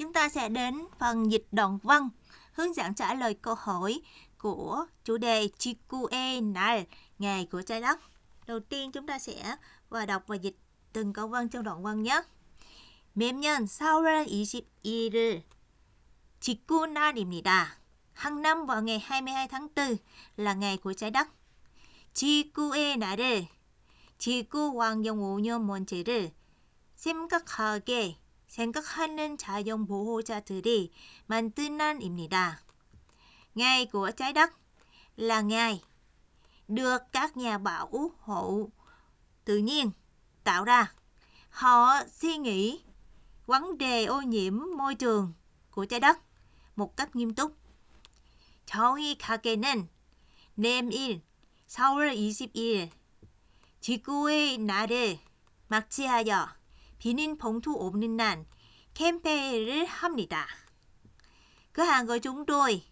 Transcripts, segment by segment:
Chúng ta sẽ đến phần dịch đoạn văn, hướng dẫn trả lời câu hỏi của chủ đề Chikue này, ngày của trái đất. Đầu tiên chúng ta sẽ và đọc và dịch từng câu văn trong đoạn văn nhé. nhân sau ra ý dịp 매년 4 na điểm 일 đà Hàng năm vào ngày 22 tháng 4 là ngày của trái đất. e 지구의 날을 지구 환경 5년 문제를 심각하게 생각하는 자연 보호자들이 만든 난입니다. Ngày của trái đất là ngày được các nhà bảo hộ tự nhiên tạo ra. Họ suy nghĩ vấn đề ô nhiễm môi trường của trái đất một cách nghiêm túc. 정의하게는 내일 4월 20일 지구의 날을 막지하여 비닌 봉투 없는 날 캠페인을 합니다. Cửa hàng của chúng tôi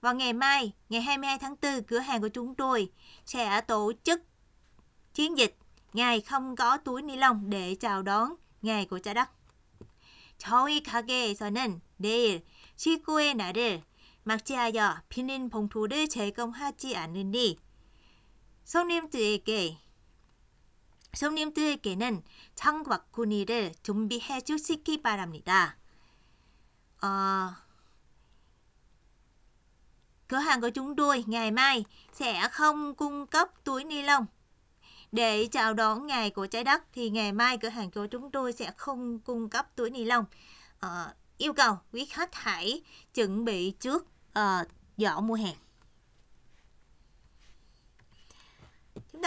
Vào ngày mai, ngày 22 tháng 4, cửa hàng của chúng tôi sẽ tổ chức chiến dịch Ngày không có túi ni lông để chào đón ngày của trái đất. 저희 가게에서는 내일 지구의 날을 막지하여 비닌 봉투를 제공하지 않으니 손님들에게 성님들에게는 창박군이를 준비해 주시기 바랍니다. 어, cửa hàng của chúng tôi ngày mai sẽ không cung cấp túi ni lông. Để chào đón ngày của trái đất thì ngày mai cửa hàng của chúng tôi sẽ không cung cấp túi ni lông. Ờ, yêu cầu quý khách hãy chuẩn bị trước uh, giỏ mua hàng.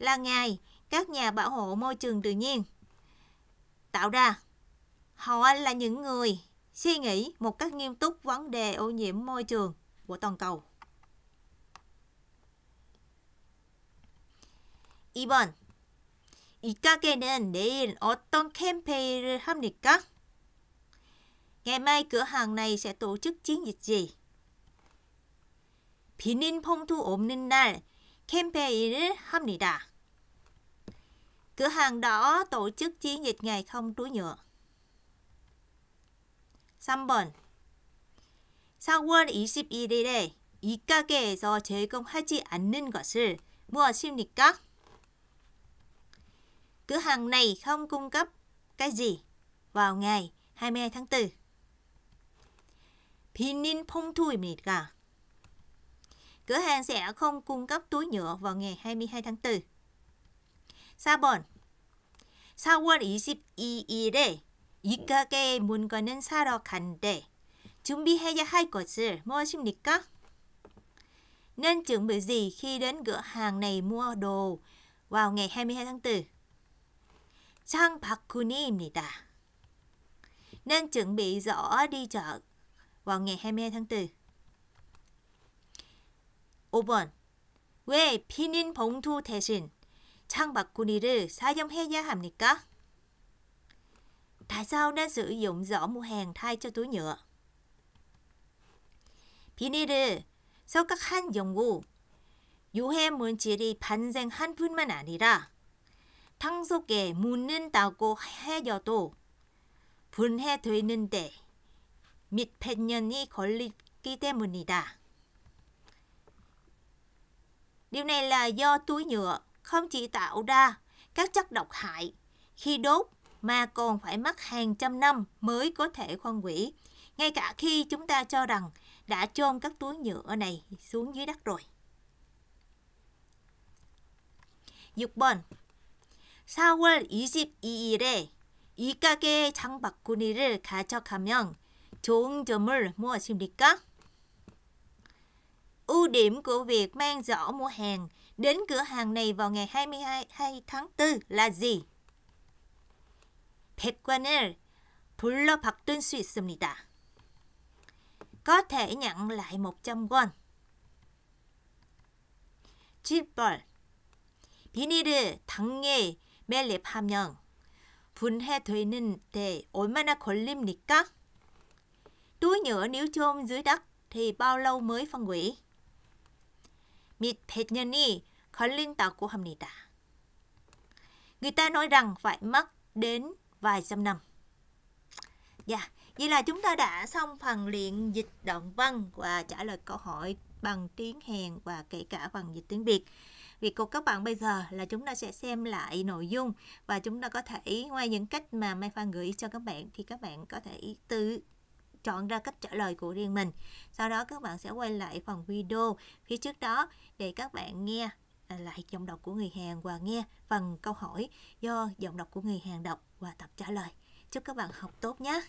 là ngày các nhà bảo hộ môi trường tự nhiên tạo ra. Họ là những người suy nghĩ một cách nghiêm túc vấn đề ô nhiễm môi trường của toàn cầu. 이번 이 가게는 내일 어떤 캠페인을 합니까? Ngày mai cửa hàng này sẽ tổ chức chiến dịch gì? 비는 봉투 없는 날 캠페인을 합니다. Cửa hàng đó tổ chức chiến dịch ngày không túi nhựa. 삼번 4월 21일에 이 가게에서 제공하지 않는 것을 무엇입니까? Cửa hàng này không cung cấp cái gì vào ngày 22 tháng 4. 비닐 봉투입니까? Cửa hàng sẽ không cung cấp túi nhựa vào ngày 22 tháng 4. 4번 4월 22일에 이 가게의 물건은 사러 간대. 준비해야 할 것을 무엇입니까? Nên chuẩn bị gì khi đến cửa hàng này mua đồ vào ngày 22 tháng 4? 장박훈이입니다. Nên chuẩn bị rõ đi chợ vào ngày 22 tháng 4. 5번 왜 비닐 봉투 대신 창바구니를 사용해야 합니까? Tại sao nên sử dụng giỏ mua hàng thay cho túi nhựa? 비닐을 생각한 경우 유해 물질이 발생한 뿐만 아니라 탕 속에 묻는다고 해여도 분해되는데 및1년이 걸리기 때문이다. Điều này là do túi nhựa không chỉ tạo ra các chất độc hại khi đốt mà còn phải mất hàng trăm năm mới có thể phân hủy. Ngay cả khi chúng ta cho rằng đã chôn các túi nhựa này xuống dưới đất rồi. 4월 22일에 이 가게의 장바구니를 가져가면 좋은 점을 무엇입니까? Ưu điểm của việc mang giỏ mua hàng đến cửa hàng này vào ngày 22 tháng 4 là gì? 백관을 돌려받을 수 있습니다. Có thể nhận lại 100 won. 7번 비닐을 당에 매립하면 분해되는데 얼마나 걸립니까? Túi nhựa nếu chôn dưới đất thì bao lâu mới phân hủy? 및 백년이 linh của hầm 걸린다고 합니다. Người ta nói rằng phải mất đến vài trăm năm. Dạ, vậy là chúng ta đã xong phần luyện dịch đoạn văn và trả lời câu hỏi bằng tiếng Hàn và kể cả bằng dịch tiếng Việt. Việc của các bạn bây giờ là chúng ta sẽ xem lại nội dung và chúng ta có thể ngoài những cách mà Mai Phan gửi cho các bạn thì các bạn có thể tự chọn ra cách trả lời của riêng mình. Sau đó các bạn sẽ quay lại phần video phía trước đó để các bạn nghe À, lại giọng đọc của người Hàn và nghe phần câu hỏi do giọng đọc của người Hàn đọc và tập trả lời. Chúc các bạn học tốt nhé!